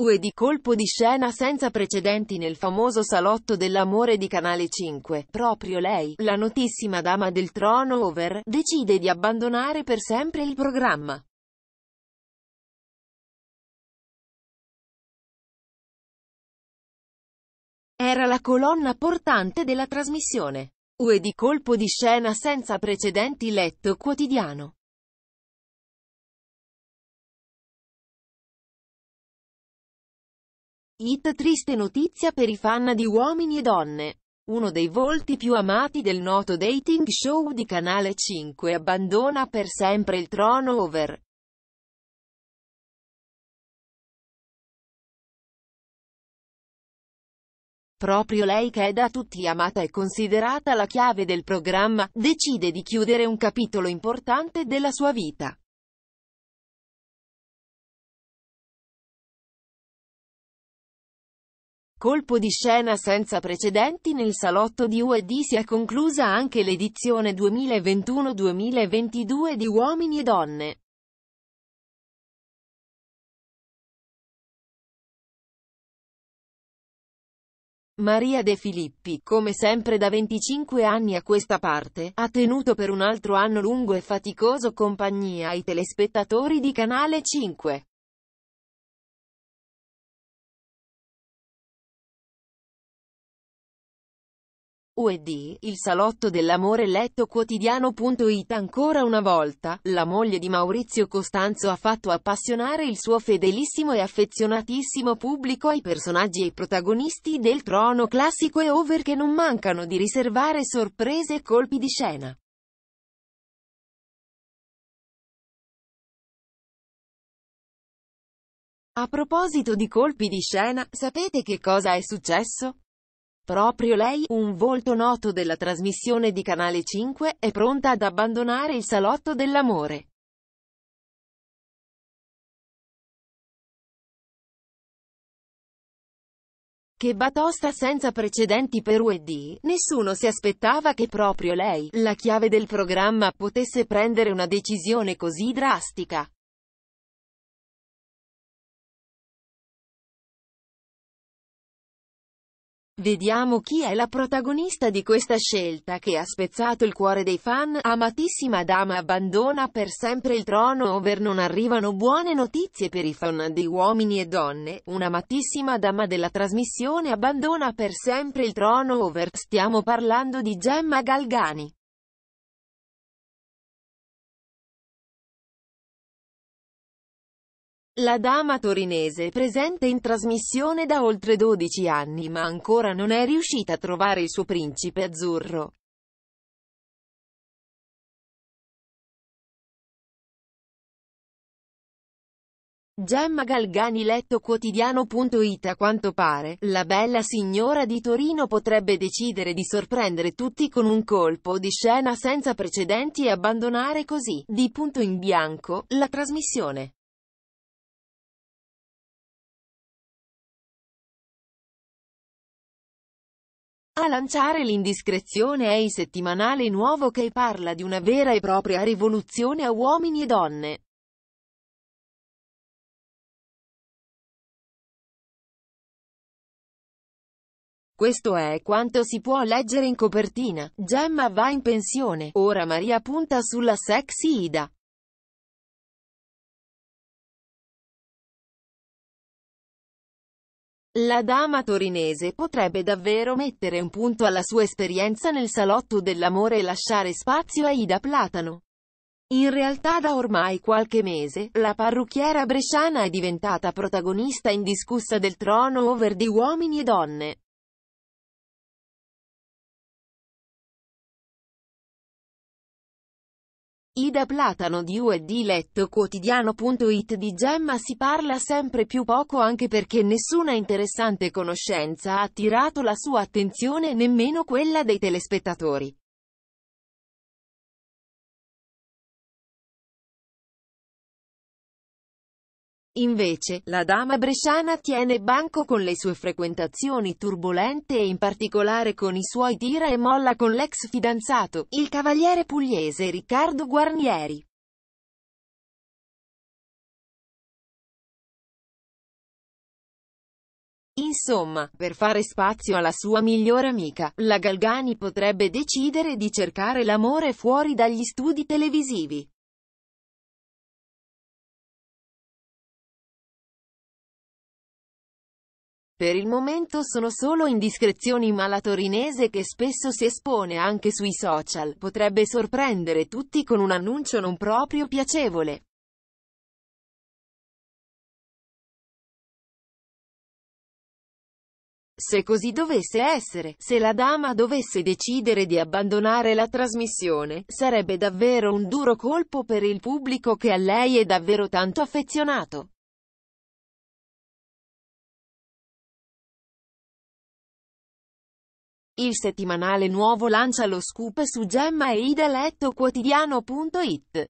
Ue di colpo di scena senza precedenti nel famoso salotto dell'amore di Canale 5, proprio lei, la notissima dama del trono over, decide di abbandonare per sempre il programma. Era la colonna portante della trasmissione. Ue di colpo di scena senza precedenti letto quotidiano. It triste notizia per i fan di Uomini e Donne. Uno dei volti più amati del noto dating show di Canale 5 abbandona per sempre il trono over. Proprio lei che è da tutti amata e considerata la chiave del programma, decide di chiudere un capitolo importante della sua vita. Colpo di scena senza precedenti nel salotto di UED si è conclusa anche l'edizione 2021-2022 di Uomini e Donne. Maria De Filippi, come sempre da 25 anni a questa parte, ha tenuto per un altro anno lungo e faticoso compagnia ai telespettatori di Canale 5. UED, il salotto dell'amore letto quotidiano.it ancora una volta, la moglie di Maurizio Costanzo ha fatto appassionare il suo fedelissimo e affezionatissimo pubblico ai personaggi e protagonisti del trono classico e over che non mancano di riservare sorprese e colpi di scena. A proposito di colpi di scena, sapete che cosa è successo? Proprio lei, un volto noto della trasmissione di Canale 5, è pronta ad abbandonare il salotto dell'amore. Che batosta senza precedenti per UED, nessuno si aspettava che proprio lei, la chiave del programma, potesse prendere una decisione così drastica. Vediamo chi è la protagonista di questa scelta che ha spezzato il cuore dei fan, amatissima dama abbandona per sempre il trono over non arrivano buone notizie per i fan di uomini e donne, un'amatissima dama della trasmissione abbandona per sempre il trono over, stiamo parlando di Gemma Galgani. La dama torinese presente in trasmissione da oltre 12 anni ma ancora non è riuscita a trovare il suo principe azzurro. Gemma Galgani letto quotidiano.it A quanto pare, la bella signora di Torino potrebbe decidere di sorprendere tutti con un colpo di scena senza precedenti e abbandonare così, di punto in bianco, la trasmissione. A lanciare l'indiscrezione è il settimanale nuovo che parla di una vera e propria rivoluzione a uomini e donne. Questo è quanto si può leggere in copertina. Gemma va in pensione, ora Maria punta sulla sexy Ida. La dama torinese potrebbe davvero mettere un punto alla sua esperienza nel salotto dell'amore e lasciare spazio a Ida Platano. In realtà da ormai qualche mese, la parrucchiera bresciana è diventata protagonista indiscussa del trono over di uomini e donne. Ida Platano di UED Letto Quotidiano.it di Gemma si parla sempre più poco anche perché nessuna interessante conoscenza ha attirato la sua attenzione nemmeno quella dei telespettatori. Invece, la dama bresciana tiene banco con le sue frequentazioni turbolente e in particolare con i suoi tira e molla con l'ex fidanzato, il cavaliere pugliese Riccardo Guarnieri. Insomma, per fare spazio alla sua migliore amica, la Galgani potrebbe decidere di cercare l'amore fuori dagli studi televisivi. Per il momento sono solo indiscrezioni ma la torinese che spesso si espone anche sui social, potrebbe sorprendere tutti con un annuncio non proprio piacevole. Se così dovesse essere, se la dama dovesse decidere di abbandonare la trasmissione, sarebbe davvero un duro colpo per il pubblico che a lei è davvero tanto affezionato. Il settimanale nuovo lancia lo scoop su Gemma e Ida quotidiano.it.